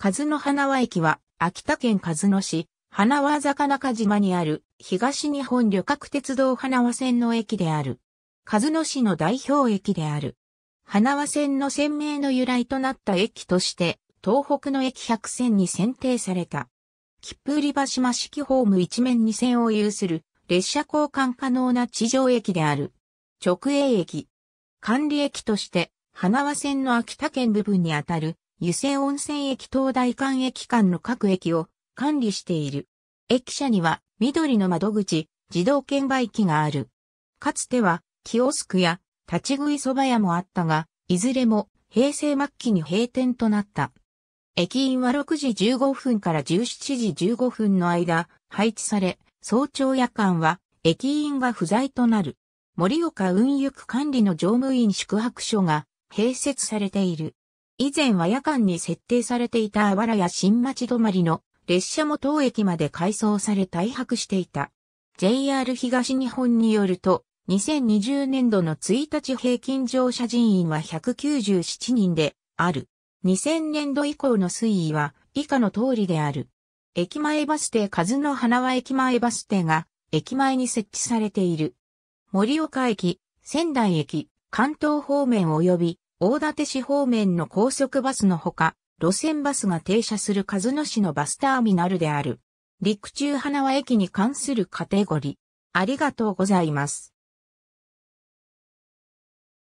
鹿角花輪駅は、秋田県鹿角市、花輪坂中島にある、東日本旅客鉄道花輪線の駅である。鹿角市の代表駅である。花輪線の鮮明の由来となった駅として、東北の駅100線に選定された。切符売り場島式ホーム一面二線を有する、列車交換可能な地上駅である。直営駅。管理駅として、花輪線の秋田県部分にあたる、湯瀬温泉駅東大館駅間の各駅を管理している。駅舎には緑の窓口、自動券売機がある。かつては、キオスクや立ち食い蕎麦屋もあったが、いずれも平成末期に閉店となった。駅員は6時15分から17時15分の間、配置され、早朝夜間は駅員が不在となる。盛岡運輸区管理の乗務員宿泊所が併設されている。以前は夜間に設定されていたあわらや新町止まりの列車も当駅まで改装され大白していた。JR 東日本によると、2020年度の1日平均乗車人員は197人である。2000年度以降の推移は以下の通りである。駅前バス停数の花は駅前バス停が駅前に設置されている。森岡駅、仙台駅、関東方面及び大館市方面の高速バスのほか、路線バスが停車する数野市のバスターミナルである。陸中花輪駅に関するカテゴリー。ありがとうございます。